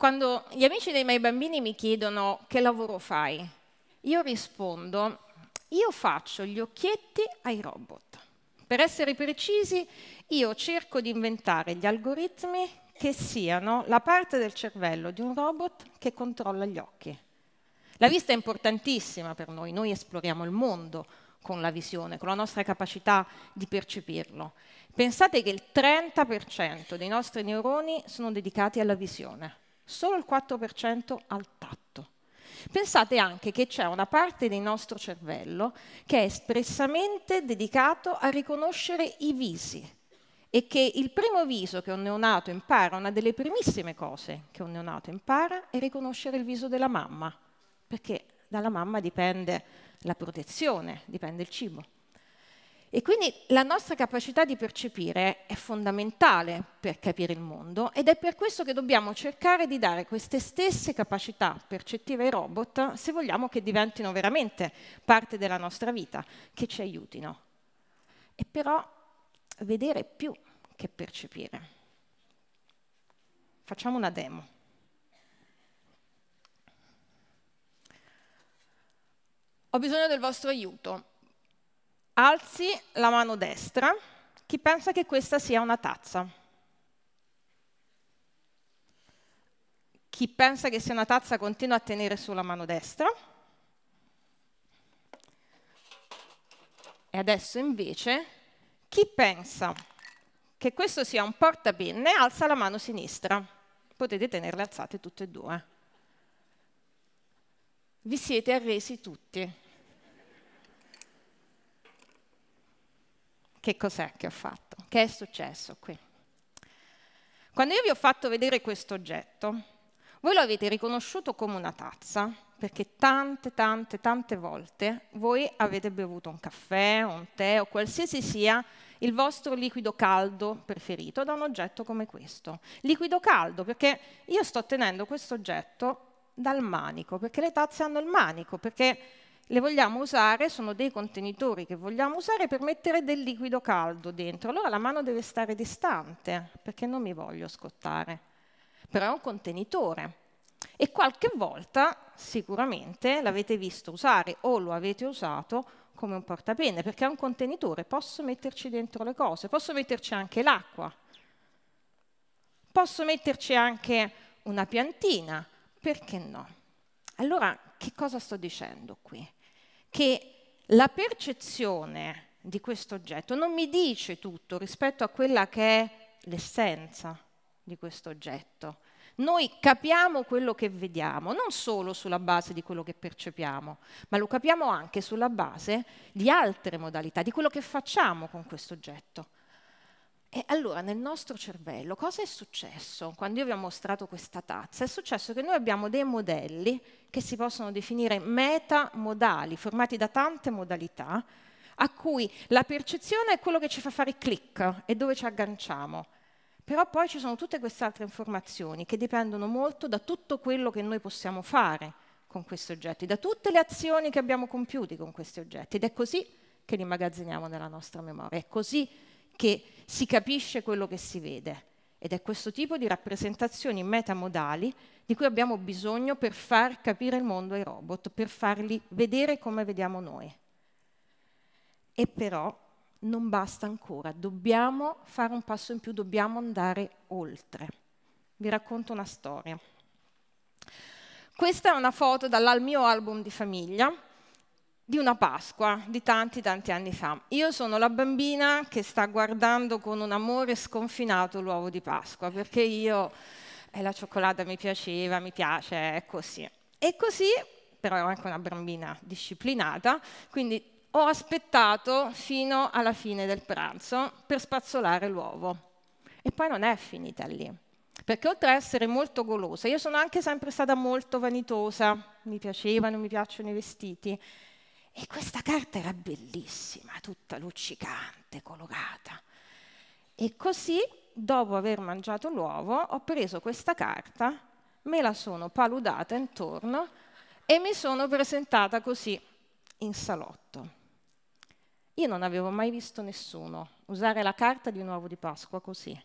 Quando gli amici dei miei bambini mi chiedono che lavoro fai, io rispondo, io faccio gli occhietti ai robot. Per essere precisi, io cerco di inventare gli algoritmi che siano la parte del cervello di un robot che controlla gli occhi. La vista è importantissima per noi, noi esploriamo il mondo con la visione, con la nostra capacità di percepirlo. Pensate che il 30% dei nostri neuroni sono dedicati alla visione solo il 4% al tatto. Pensate anche che c'è una parte del nostro cervello che è espressamente dedicato a riconoscere i visi e che il primo viso che un neonato impara, una delle primissime cose che un neonato impara, è riconoscere il viso della mamma, perché dalla mamma dipende la protezione, dipende il cibo. E quindi la nostra capacità di percepire è fondamentale per capire il mondo ed è per questo che dobbiamo cercare di dare queste stesse capacità percettive ai robot se vogliamo che diventino veramente parte della nostra vita, che ci aiutino. E però vedere più che percepire. Facciamo una demo. Ho bisogno del vostro aiuto Alzi la mano destra chi pensa che questa sia una tazza. Chi pensa che sia una tazza continua a tenere sulla mano destra. E adesso invece chi pensa che questo sia un portabenne alza la mano sinistra. Potete tenerle alzate tutte e due. Vi siete arresi tutti. che cos'è che ho fatto, che è successo qui. Quando io vi ho fatto vedere questo oggetto, voi lo avete riconosciuto come una tazza, perché tante, tante, tante volte voi avete bevuto un caffè, un tè o qualsiasi sia il vostro liquido caldo preferito da un oggetto come questo. Liquido caldo perché io sto tenendo questo oggetto dal manico, perché le tazze hanno il manico, perché le vogliamo usare, sono dei contenitori che vogliamo usare per mettere del liquido caldo dentro. Allora la mano deve stare distante, perché non mi voglio scottare. Però è un contenitore. E qualche volta, sicuramente, l'avete visto usare o lo avete usato come un portapenne, perché è un contenitore, posso metterci dentro le cose, posso metterci anche l'acqua, posso metterci anche una piantina, perché no? Allora, che cosa sto dicendo qui? che la percezione di questo oggetto non mi dice tutto rispetto a quella che è l'essenza di questo oggetto. Noi capiamo quello che vediamo, non solo sulla base di quello che percepiamo, ma lo capiamo anche sulla base di altre modalità, di quello che facciamo con questo oggetto. E allora nel nostro cervello cosa è successo? Quando io vi ho mostrato questa tazza, è successo che noi abbiamo dei modelli che si possono definire metamodali, formati da tante modalità, a cui la percezione è quello che ci fa fare click e dove ci agganciamo. Però poi ci sono tutte queste altre informazioni che dipendono molto da tutto quello che noi possiamo fare con questi oggetti, da tutte le azioni che abbiamo compiuti con questi oggetti ed è così che li immagazziniamo nella nostra memoria, è così che che si capisce quello che si vede. Ed è questo tipo di rappresentazioni metamodali di cui abbiamo bisogno per far capire il mondo ai robot, per farli vedere come vediamo noi. E però non basta ancora, dobbiamo fare un passo in più, dobbiamo andare oltre. Vi racconto una storia. Questa è una foto dal mio album di famiglia, di una Pasqua di tanti tanti anni fa. Io sono la bambina che sta guardando con un amore sconfinato l'uovo di Pasqua, perché io eh, la cioccolata mi piaceva, mi piace, è così. E così, però ero anche una bambina disciplinata, quindi ho aspettato fino alla fine del pranzo per spazzolare l'uovo. E poi non è finita lì perché oltre ad essere molto golosa, io sono anche sempre stata molto vanitosa, mi piacevano, mi piacciono i vestiti, e questa carta era bellissima, tutta luccicante, colorata. E così, dopo aver mangiato l'uovo, ho preso questa carta, me la sono paludata intorno e mi sono presentata così in salotto. Io non avevo mai visto nessuno usare la carta di un uovo di Pasqua così.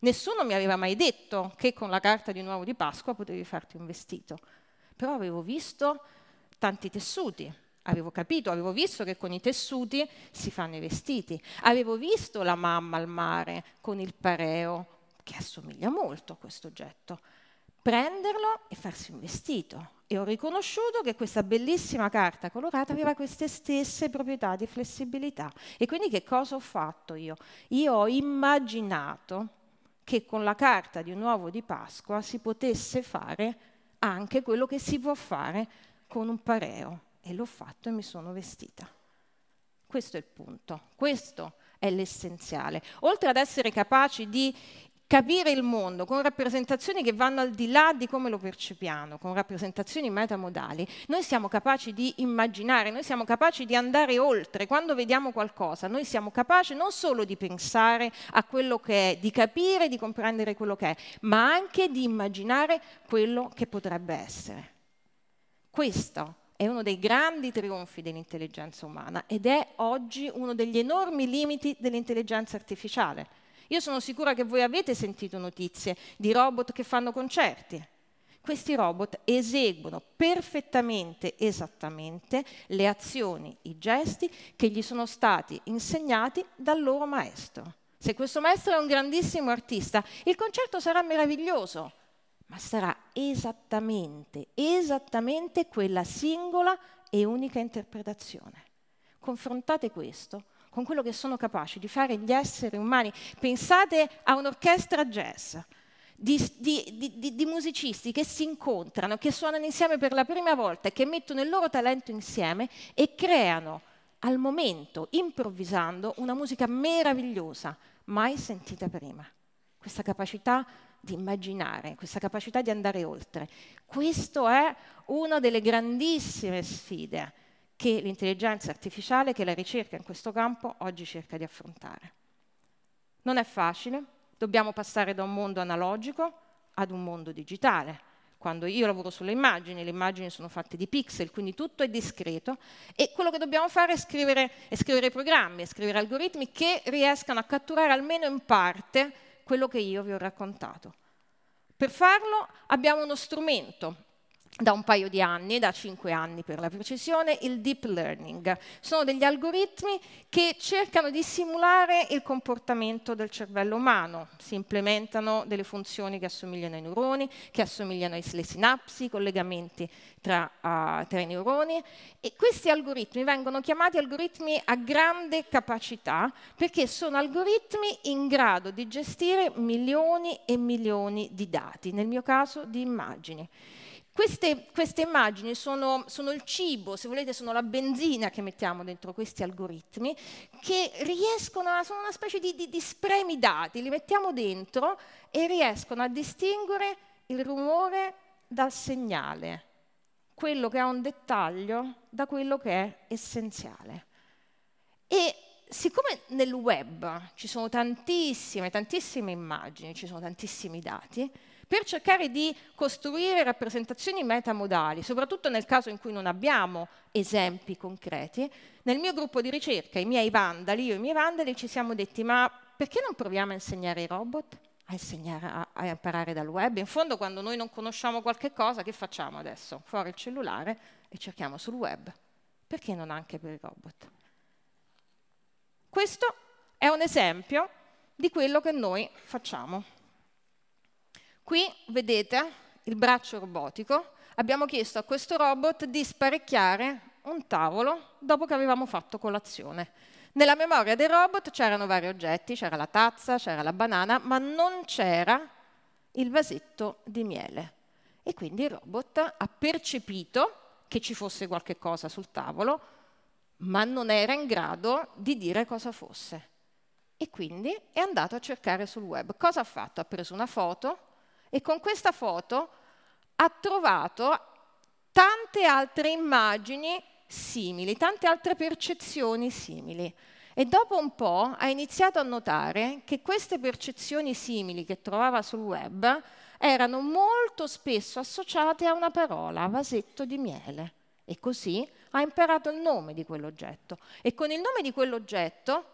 Nessuno mi aveva mai detto che con la carta di un uovo di Pasqua potevi farti un vestito, però avevo visto tanti tessuti, Avevo capito, avevo visto che con i tessuti si fanno i vestiti, avevo visto la mamma al mare con il pareo, che assomiglia molto a questo oggetto, prenderlo e farsi un vestito. E ho riconosciuto che questa bellissima carta colorata aveva queste stesse proprietà di flessibilità. E quindi che cosa ho fatto io? Io ho immaginato che con la carta di un uovo di Pasqua si potesse fare anche quello che si può fare con un pareo e l'ho fatto e mi sono vestita. Questo è il punto, questo è l'essenziale. Oltre ad essere capaci di capire il mondo con rappresentazioni che vanno al di là di come lo percepiamo, con rappresentazioni metamodali, noi siamo capaci di immaginare, noi siamo capaci di andare oltre. Quando vediamo qualcosa, noi siamo capaci non solo di pensare a quello che è, di capire, di comprendere quello che è, ma anche di immaginare quello che potrebbe essere. Questo è uno dei grandi trionfi dell'intelligenza umana ed è oggi uno degli enormi limiti dell'intelligenza artificiale. Io sono sicura che voi avete sentito notizie di robot che fanno concerti. Questi robot eseguono perfettamente, esattamente, le azioni, i gesti che gli sono stati insegnati dal loro maestro. Se questo maestro è un grandissimo artista, il concerto sarà meraviglioso, ma sarà esattamente, esattamente quella singola e unica interpretazione. Confrontate questo con quello che sono capaci di fare gli esseri umani. Pensate a un'orchestra jazz. Di, di, di, di, musicisti che si incontrano, che suonano insieme per la prima volta che mettono il loro talento insieme e creano al momento, improvvisando, una musica meravigliosa, mai sentita prima. Questa capacità di immaginare, questa capacità di andare oltre. Questa è una delle grandissime sfide che l'intelligenza artificiale, che la ricerca in questo campo oggi cerca di affrontare. Non è facile, dobbiamo passare da un mondo analogico ad un mondo digitale. Quando io lavoro sulle immagini, le immagini sono fatte di pixel, quindi tutto è discreto e quello che dobbiamo fare è scrivere, è scrivere programmi, è scrivere algoritmi che riescano a catturare almeno in parte quello che io vi ho raccontato. Per farlo abbiamo uno strumento, da un paio di anni, da cinque anni per la precisione, il deep learning. Sono degli algoritmi che cercano di simulare il comportamento del cervello umano. Si implementano delle funzioni che assomigliano ai neuroni, che assomigliano alle sinapsi, collegamenti tra, uh, tra i neuroni. E questi algoritmi vengono chiamati algoritmi a grande capacità perché sono algoritmi in grado di gestire milioni e milioni di dati, nel mio caso di immagini. Queste, queste immagini sono, sono, il cibo, se volete sono la benzina che mettiamo dentro questi algoritmi, che riescono a, sono una specie di, di, di spremi dati, li mettiamo dentro e riescono a distinguere il rumore dal segnale, quello che ha un dettaglio da quello che è essenziale. E siccome nel web ci sono tantissime, tantissime immagini, ci sono tantissimi dati, per cercare di costruire rappresentazioni metamodali, soprattutto nel caso in cui non abbiamo esempi concreti, nel mio gruppo di ricerca, i miei vandali, io e i miei vandali ci siamo detti ma perché non proviamo a insegnare ai robot? A, insegnare, a, a imparare dal web. In fondo quando noi non conosciamo qualche cosa, che facciamo adesso? Fuori il cellulare e cerchiamo sul web. Perché non anche per i robot? Questo è un esempio di quello che noi facciamo. Qui vedete il braccio robotico. Abbiamo chiesto a questo robot di sparecchiare un tavolo dopo che avevamo fatto colazione. Nella memoria del robot c'erano vari oggetti, c'era la tazza, c'era la banana, ma non c'era il vasetto di miele. E quindi il robot ha percepito che ci fosse qualche cosa sul tavolo, ma non era in grado di dire cosa fosse. E quindi è andato a cercare sul web. Cosa ha fatto? Ha preso una foto, e con questa foto ha trovato tante altre immagini simili, tante altre percezioni simili. E dopo un po' ha iniziato a notare che queste percezioni simili che trovava sul web erano molto spesso associate a una parola, vasetto di miele. E così ha imparato il nome di quell'oggetto. E con il nome di quell'oggetto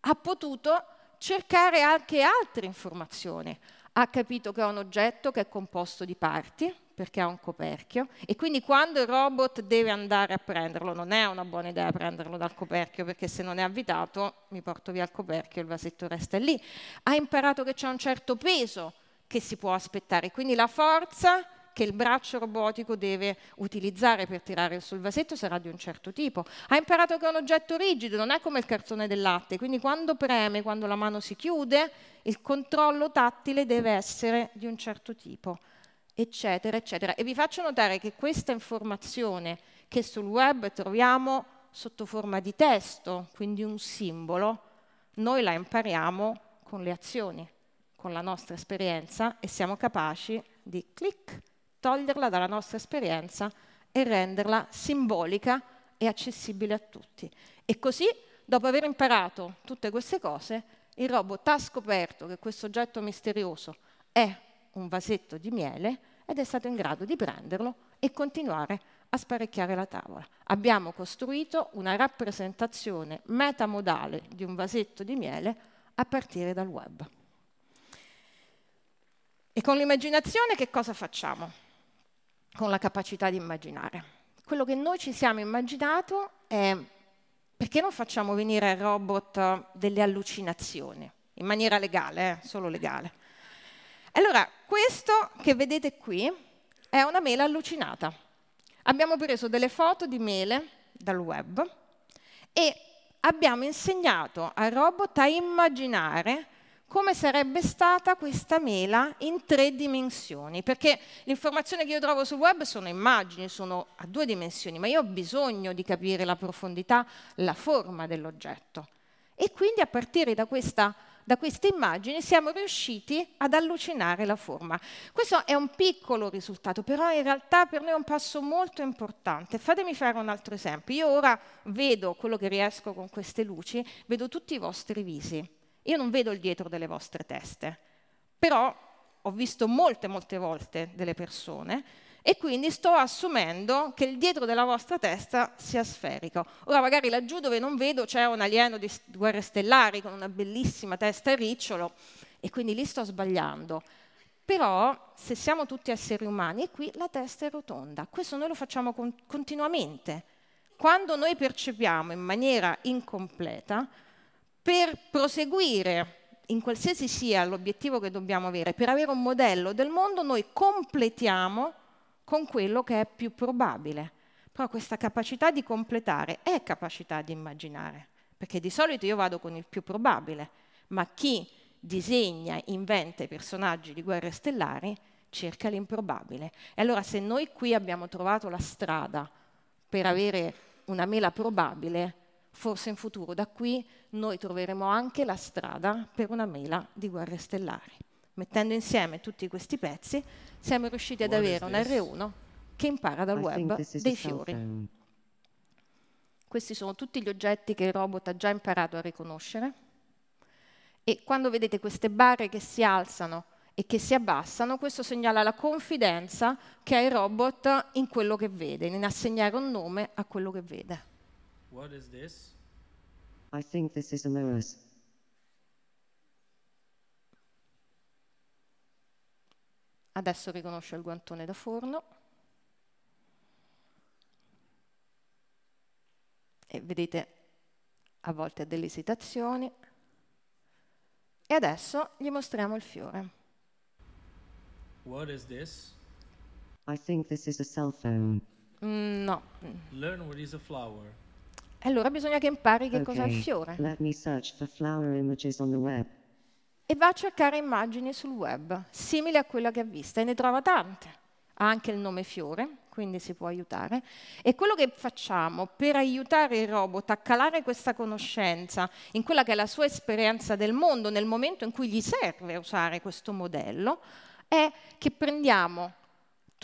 ha potuto cercare anche altre informazioni ha capito che è un oggetto che è composto di parti, perché ha un coperchio, e quindi quando il robot deve andare a prenderlo, non è una buona idea prenderlo dal coperchio, perché se non è avvitato mi porto via il coperchio e il vasetto resta lì. Ha imparato che c'è un certo peso che si può aspettare, quindi la forza che il braccio robotico deve utilizzare per tirare sul vasetto sarà di un certo tipo. Ha imparato che è un oggetto rigido, non è come il cartone del latte, quindi quando preme, quando la mano si chiude, il controllo tattile deve essere di un certo tipo, eccetera, eccetera. E vi faccio notare che questa informazione che sul web troviamo sotto forma di testo, quindi un simbolo, noi la impariamo con le azioni, con la nostra esperienza e siamo capaci di clic toglierla dalla nostra esperienza e renderla simbolica e accessibile a tutti. E così, dopo aver imparato tutte queste cose, il robot ha scoperto che questo oggetto misterioso è un vasetto di miele ed è stato in grado di prenderlo e continuare a sparecchiare la tavola. Abbiamo costruito una rappresentazione metamodale di un vasetto di miele a partire dal web. E con l'immaginazione che cosa facciamo? con la capacità di immaginare. Quello che noi ci siamo immaginato è perché non facciamo venire al robot delle allucinazioni, in maniera legale, eh? solo legale. Allora, questo che vedete qui è una mela allucinata. Abbiamo preso delle foto di mele dal web e abbiamo insegnato al robot a immaginare come sarebbe stata questa mela in tre dimensioni, perché l'informazione che io trovo sul web sono immagini, sono a due dimensioni, ma io ho bisogno di capire la profondità, la forma dell'oggetto. E quindi a partire da questa da queste immagini siamo riusciti ad allucinare la forma. Questo è un piccolo risultato, però in realtà per noi è un passo molto importante. Fatemi fare un altro esempio. Io ora vedo quello che riesco con queste luci, vedo tutti i vostri visi. Io non vedo il dietro delle vostre teste, però ho visto molte, molte volte delle persone e quindi sto assumendo che il dietro della vostra testa sia sferico. Ora magari laggiù dove non vedo c'è un alieno di guerre stellari con una bellissima testa e ricciolo e quindi lì sto sbagliando. Però se siamo tutti esseri umani, qui la testa è rotonda. Questo noi lo facciamo con continuamente. Quando noi percepiamo in maniera incompleta, per proseguire in qualsiasi sia l'obiettivo che dobbiamo avere, per avere un modello del mondo, noi completiamo con quello che è più probabile. Però questa capacità di completare è capacità di immaginare, perché di solito io vado con il più probabile, ma chi disegna, inventa i personaggi di Guerre Stellari cerca l'improbabile. E allora se noi qui abbiamo trovato la strada per avere una mela probabile, forse in futuro da qui noi troveremo anche la strada per una mela di guerre stellari. Mettendo insieme tutti questi pezzi siamo riusciti ad avere un R1 che impara dal web dei fiori. Questi sono tutti gli oggetti che il robot ha già imparato a riconoscere e quando vedete queste barre che si alzano e che si abbassano, questo segnala la confidenza che ha il robot in quello che vede, in assegnare un nome a quello che vede. What is this? I think this is a mirror. Adesso riconosce il guantone da forno. E vedete, a volte ha delle esitazioni. E adesso gli mostriamo il fiore. What is this? I think this is a cell phone. Mm, no. Learn what is a flower. Allora bisogna che impari che okay. cos'è il fiore. E va a cercare immagini sul web, simili a quella che ha vista, e ne trova tante. Ha anche il nome fiore, quindi si può aiutare. E quello che facciamo per aiutare il robot a calare questa conoscenza in quella che è la sua esperienza del mondo nel momento in cui gli serve usare questo modello, è che prendiamo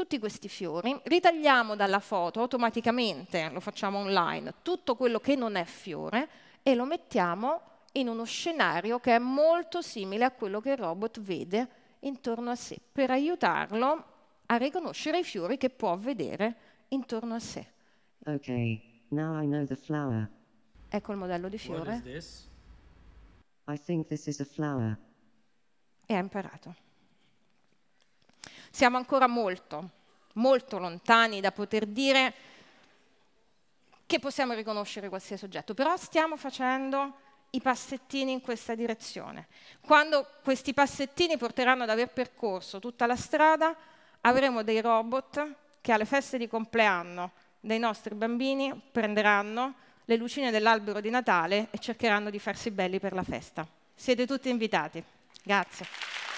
tutti questi fiori, ritagliamo dalla foto automaticamente, lo facciamo online, tutto quello che non è fiore e lo mettiamo in uno scenario che è molto simile a quello che il robot vede intorno a sé, per aiutarlo a riconoscere i fiori che può vedere intorno a sé. Ok, now I know the flower. Ecco il modello di fiore. I think this is a flower. E ha imparato. Siamo ancora molto, molto lontani da poter dire che possiamo riconoscere qualsiasi oggetto, però stiamo facendo i passettini in questa direzione. Quando questi passettini porteranno ad aver percorso tutta la strada, avremo dei robot che alle feste di compleanno dei nostri bambini prenderanno le lucine dell'albero di Natale e cercheranno di farsi belli per la festa. Siete tutti invitati. Grazie.